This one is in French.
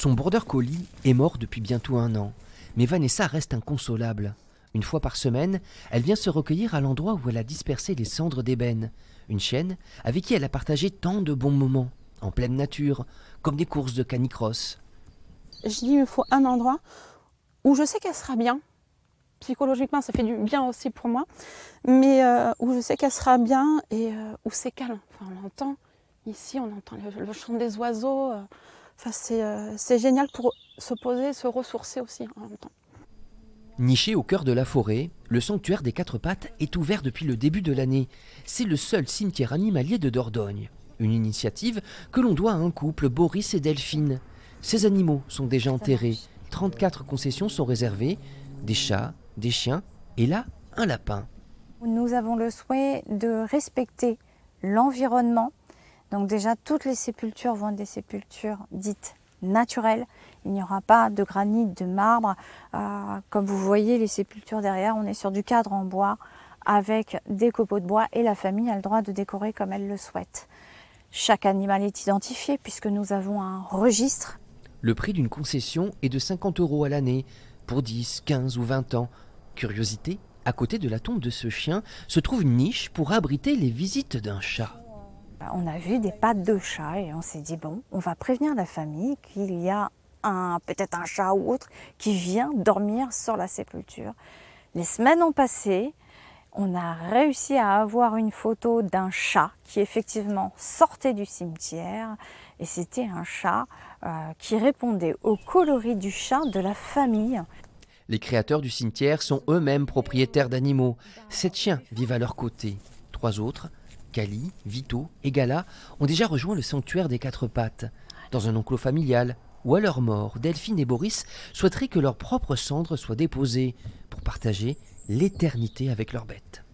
Son border collie est mort depuis bientôt un an, mais Vanessa reste inconsolable. Une fois par semaine, elle vient se recueillir à l'endroit où elle a dispersé les cendres d'ébène, une chienne avec qui elle a partagé tant de bons moments, en pleine nature, comme des courses de canicross. Je dis, il me faut un endroit où je sais qu'elle sera bien. Psychologiquement, ça fait du bien aussi pour moi, mais euh, où je sais qu'elle sera bien et euh, où c'est calme. Enfin, on l'entend. Ici, on entend le, chant des oiseaux. Euh, euh, c'est génial pour se poser, se ressourcer aussi en même temps. Niché au cœur de la forêt, le sanctuaire des quatre pattes est ouvert depuis le début de l'année. C'est le seul cimetière animalier de Dordogne. Une initiative que l'on doit à un couple, Boris et Delphine. Ces animaux sont déjà enterrés. 34 concessions sont réservées, des chats, des chiens et là, un lapin. Nous avons le souhait de respecter l'environnement donc déjà, toutes les sépultures vont être des sépultures dites naturelles. Il n'y aura pas de granit, de marbre. Euh, comme vous voyez, les sépultures derrière, on est sur du cadre en bois avec des copeaux de bois et la famille a le droit de décorer comme elle le souhaite. Chaque animal est identifié puisque nous avons un registre. Le prix d'une concession est de 50 euros à l'année pour 10, 15 ou 20 ans. Curiosité, à côté de la tombe de ce chien se trouve une niche pour abriter les visites d'un chat. Bah, on a vu des pattes de chat et on s'est dit bon, on va prévenir la famille qu'il y a peut-être un chat ou autre qui vient dormir sur la sépulture. Les semaines ont passé, on a réussi à avoir une photo d'un chat qui effectivement sortait du cimetière et c'était un chat euh, qui répondait au coloris du chat de la famille. Les créateurs du cimetière sont eux-mêmes propriétaires d'animaux. Sept chiens vivent à leur côté. Trois autres Kali, Vito et Gala ont déjà rejoint le sanctuaire des quatre pattes. Dans un enclos familial, ou à leur mort, Delphine et Boris souhaiteraient que leurs propres cendres soient déposées pour partager l'éternité avec leurs bêtes.